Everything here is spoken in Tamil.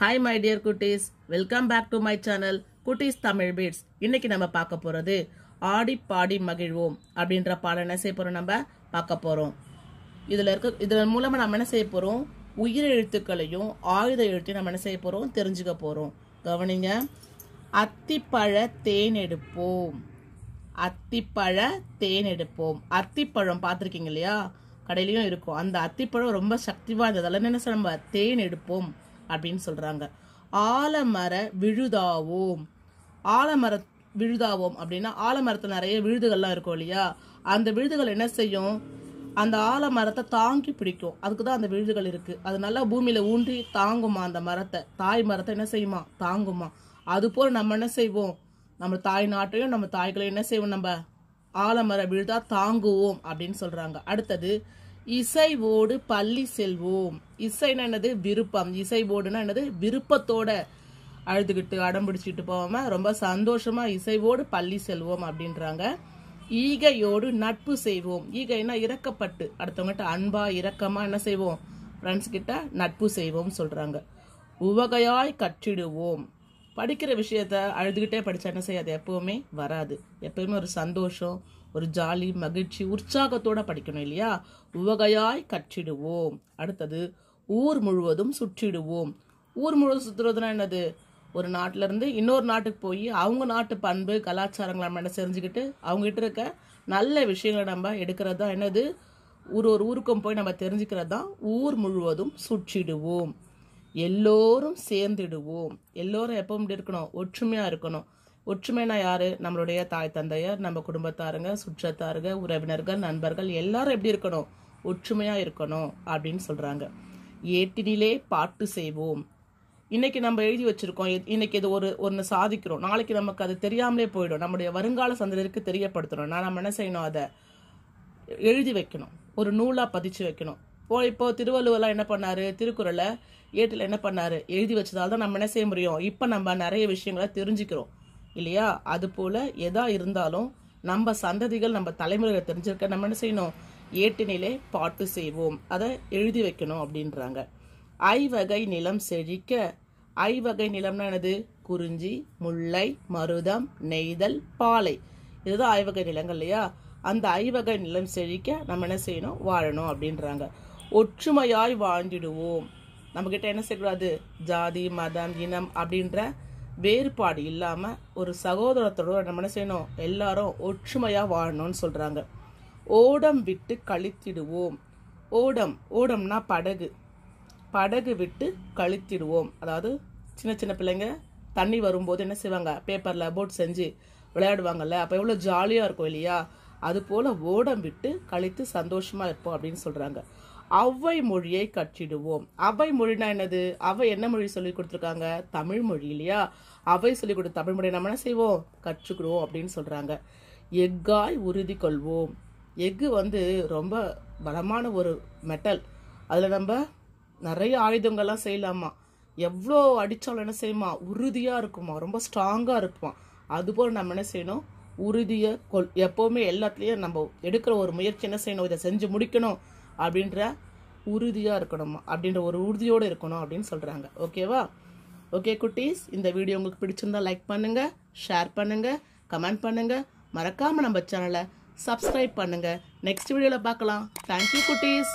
ஹாய் மை டியர் குட்டீஸ் welcome back to my channel Kutties Tamil beads இன்னைக்கு நம்ம பார்க்க போகிறது ஆடி பாடி மகிழ்வோம் அப்படின்ற பாடம் என்ன செய்ய போகிறோம் நம்ம பார்க்க போகிறோம் இதில் இருக்க இதன் மூலமாக நம்ம என்ன செய்ய போகிறோம் உயிர் எழுத்துக்களையும் ஆயுத எழுத்தையும் நம்ம என்ன செய்ய போகிறோம் தெரிஞ்சுக்க போகிறோம் கவனிங்க அத்திப்பழ தேன் எடுப்போம் அத்திப்பழ தேன் எடுப்போம் அத்திப்பழம் பார்த்துருக்கீங்க இல்லையா கடையிலையும் இருக்கும் அந்த அத்திப்பழம் ரொம்ப சக்தி வாய்ந்தது அதில் என்ன நம்ம தேன் எடுப்போம் அப்படின்னு சொல்கிறாங்க ஆலமர விழுதாவோம் ஆலமர விழுதாவோம் அப்படின்னா ஆலமரத்தில் நிறைய விழுதுகள்லாம் இருக்கும் இல்லையா அந்த விழுதுகள் என்ன செய்யும் அந்த ஆலமரத்தை தாங்கி பிடிக்கும் அதுக்கு தான் அந்த விழுதுகள் இருக்குது அது நல்லா பூமியில் ஊன்றி தாங்குமா அந்த மரத்தை தாய் மரத்தை என்ன செய்யுமா தாங்குமா அதுபோல் நம்ம என்ன செய்வோம் நம்ம தாய் நாட்டையும் நம்ம தாய்களையும் என்ன செய்வோம் நம்ம ஆலமர விழுதா தாங்குவோம் அப்படின்னு சொல்கிறாங்க அடுத்தது இசைவோடு பள்ளி செல்வோம் இசைனா என்னது விருப்பம் இசைவோடுனா என்னது விருப்பத்தோட அழுதுகிட்டு அடம்பிடிச்சிட்டு போகாம ரொம்ப சந்தோஷமா இசைவோடு பள்ளி செல்வோம் அப்படின்றாங்க ஈகையோடு நட்பு செய்வோம் ஈகைனா இறக்கப்பட்டு அடுத்தவங்ககிட்ட அன்பா இரக்கமா என்ன செய்வோம் ஃப்ரெண்ட்ஸ் கிட்ட நட்பு செய்வோம் சொல்றாங்க உவகையாய் கற்றிடுவோம் படிக்கிற விஷயத்த அழுதுகிட்டே படிச்சா என்ன செய்யாது எப்பவுமே வராது எப்பவுமே ஒரு சந்தோஷம் ஒரு ஜாலி மகிழ்ச்சி உற்சாகத்தோடு படிக்கணும் இல்லையா உவகையாய் கற்றிடுவோம் அடுத்தது ஊர் முழுவதும் சுற்றிடுவோம் ஊர் முழுவதும் சுற்றுறதுனா என்னது ஒரு நாட்டிலேருந்து இன்னொரு நாட்டுக்கு போய் அவங்க நாட்டு பண்பு கலாச்சாரங்களை நம்ம என்ன செஞ்சுக்கிட்டு அவங்ககிட்ட இருக்க நல்ல விஷயங்களை நம்ம எடுக்கிறது தான் என்னது ஒரு ஒரு ஊருக்கும் போய் நம்ம தெரிஞ்சுக்கிறது தான் ஊர் முழுவதும் சுற்றிடுவோம் எல்லோரும் சேர்ந்துடுவோம் எல்லோரும் எப்பவும் இருக்கணும் ஒற்றுமையாக இருக்கணும் ஒற்றுமைனா யாரு நம்மளுடைய தாய் தந்தையர் நம்ம குடும்பத்தாருங்க சுற்றத்தாருங்க உறவினர்கள் நண்பர்கள் எல்லாரும் எப்படி இருக்கணும் ஒற்றுமையா இருக்கணும் அப்படின்னு சொல்றாங்க ஏட்டினிலே பாட்டு செய்வோம் இன்னைக்கு நம்ம எழுதி வச்சிருக்கோம் இன்னைக்கு இது ஒரு ஒன்று சாதிக்கிறோம் நாளைக்கு நமக்கு அது தெரியாமலே போயிடும் நம்முடைய வருங்கால சந்ததிக்கு தெரியப்படுத்தணும் நான் நம்ம என்ன செய்யணும் அதை எழுதி வைக்கணும் ஒரு நூலாக பதிச்சு வைக்கணும் இப்போ இப்போ திருவள்ளுவர்லாம் என்ன பண்ணாரு திருக்குறளை ஏட்டில் என்ன பண்ணாரு எழுதி வச்சதால் தான் நம்ம என்ன செய்ய முடியும் இப்போ நம்ம நிறைய விஷயங்களை தெரிஞ்சுக்கிறோம் இல்லையா அது போல எதா இருந்தாலும் நம்ம சந்ததிகள் நம்ம தலைமுறைகளை தெரிஞ்சிருக்க நம்ம என்ன செய்யணும் ஏட்டு நிலை பாட்டு செய்வோம் அதை எழுதி வைக்கணும் அப்படின்றாங்க ஐவகை நிலம் செழிக்க ஐவகை நிலம்னா என்னது குறிஞ்சி முல்லை மருதம் நெய்தல் பாலை இதுதான் ஐவகை நிலங்கள் இல்லையா அந்த ஐவகை நிலம் செழிக்க நம்ம என்ன செய்யணும் வாழணும் அப்படின்றாங்க ஒற்றுமையாய் வாழ்ந்திடுவோம் நம்மக்கிட்ட என்ன செய்யக்கூடாது ஜாதி மதம் இனம் அப்படின்ற வேறுபாடு இல்லாமல் ஒரு சகோதரத்தோட நம்ம என்ன செய்யணும் எல்லாரும் ஒற்றுமையாக வாழணும்னு சொல்கிறாங்க ஓடம் விட்டு கழித்திடுவோம் ஓடம் ஓடம்னா படகு படகு விட்டு கழித்திடுவோம் அதாவது சின்ன சின்ன பிள்ளைங்க தண்ணி வரும்போது என்ன செய்வாங்க பேப்பரில் போட் செஞ்சு விளையாடுவாங்கல்ல அப்போ எவ்வளோ ஜாலியாக இருக்கும் இல்லையா அதுபோல் ஓடம் விட்டு கழித்து சந்தோஷமாக இருப்போம் அப்படின்னு சொல்கிறாங்க அவ்வை மொழியை கற்றிடுவோம் அவை மொழினா என்னது அவை என்ன மொழி சொல்லி கொடுத்துருக்காங்க தமிழ் மொழி இல்லையா அவை சொல்லி கொடுத்த தமிழ் மொழியை நம்ம என்ன செய்வோம் கற்றுக்கிறோம் அப்படின்னு சொல்கிறாங்க எஃகாய் உறுதி கொள்வோம் எஃகு வந்து ரொம்ப பலமான ஒரு மெட்டல் அதில் நம்ம நிறைய ஆயுதங்கள்லாம் செய்யலாமா எவ்வளோ அடித்தாலும் என்ன செய்யுமா உறுதியாக இருக்குமா ரொம்ப ஸ்ட்ராங்காக இருக்குமா அதுபோல் நம்ம என்ன செய்யணும் உறுதியை கொள் எப்போவுமே எல்லாத்துலேயும் நம்ம எடுக்கிற ஒரு முயற்சி என்ன செய்யணும் இதை செஞ்சு முடிக்கணும் அப்படின்ற உறுதியாக இருக்கணும் அப்படின்ற ஒரு உறுதியோடு இருக்கணும் அப்படின்னு சொல்கிறாங்க ஓகேவா ஓகே குட்டீஸ் இந்த வீடியோ உங்களுக்கு பிடிச்சிருந்தா லைக் பண்ணுங்கள் ஷேர் பண்ணுங்கள் கமெண்ட் பண்ணுங்கள் மறக்காமல் நம்ம சேனலை சப்ஸ்கிரைப் பண்ணுங்கள் நெக்ஸ்ட் வீடியோவில் பார்க்கலாம் தேங்க்யூ குட்டீஸ்